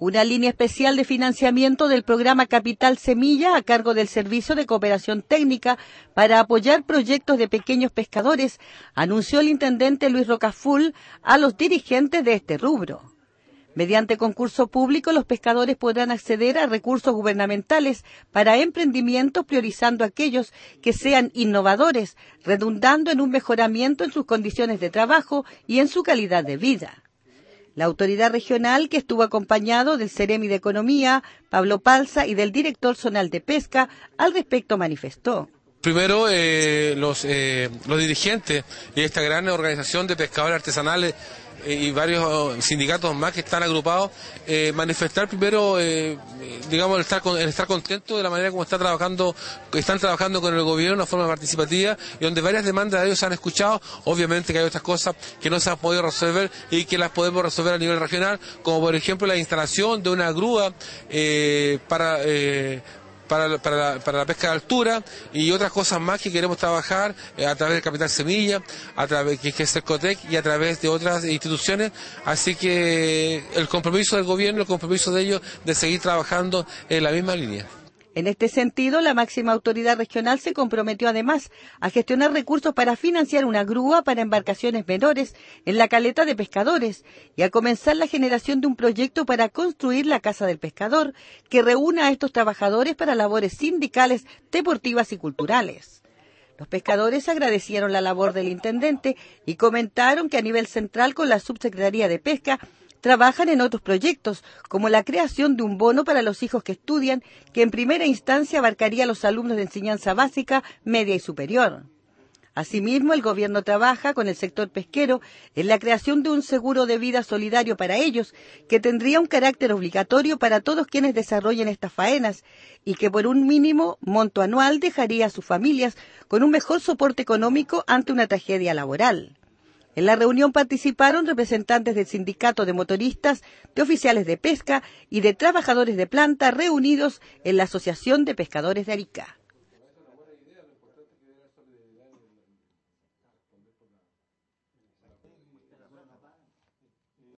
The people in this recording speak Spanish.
una línea especial de financiamiento del programa Capital Semilla a cargo del Servicio de Cooperación Técnica para apoyar proyectos de pequeños pescadores, anunció el intendente Luis Rocafull a los dirigentes de este rubro. Mediante concurso público, los pescadores podrán acceder a recursos gubernamentales para emprendimientos, priorizando aquellos que sean innovadores, redundando en un mejoramiento en sus condiciones de trabajo y en su calidad de vida. La autoridad regional, que estuvo acompañado del Ceremi de Economía, Pablo Palza, y del director zonal de pesca, al respecto manifestó. Primero, eh, los, eh, los dirigentes de esta gran organización de pescadores artesanales eh, y varios oh, sindicatos más que están agrupados, eh, manifestar primero, eh, digamos, el estar, con, estar contento de la manera como está trabajando, están trabajando con el gobierno de forma participativa y donde varias demandas de ellos se han escuchado. Obviamente que hay otras cosas que no se han podido resolver y que las podemos resolver a nivel regional, como por ejemplo la instalación de una grúa eh, para eh, para, para, la, pesca de altura y otras cosas más que queremos trabajar eh, a través del Capital Semilla, a través que, es el COTEC y a través de otras instituciones. Así que el compromiso del gobierno, el compromiso de ellos de seguir trabajando en la misma línea. En este sentido, la máxima autoridad regional se comprometió además a gestionar recursos para financiar una grúa para embarcaciones menores en la caleta de pescadores y a comenzar la generación de un proyecto para construir la Casa del Pescador que reúna a estos trabajadores para labores sindicales, deportivas y culturales. Los pescadores agradecieron la labor del intendente y comentaron que a nivel central con la Subsecretaría de Pesca trabajan en otros proyectos, como la creación de un bono para los hijos que estudian, que en primera instancia abarcaría a los alumnos de enseñanza básica, media y superior. Asimismo, el gobierno trabaja con el sector pesquero en la creación de un seguro de vida solidario para ellos, que tendría un carácter obligatorio para todos quienes desarrollen estas faenas y que por un mínimo monto anual dejaría a sus familias con un mejor soporte económico ante una tragedia laboral. En la reunión participaron representantes del sindicato de motoristas, de oficiales de pesca y de trabajadores de planta reunidos en la Asociación de Pescadores de Arica.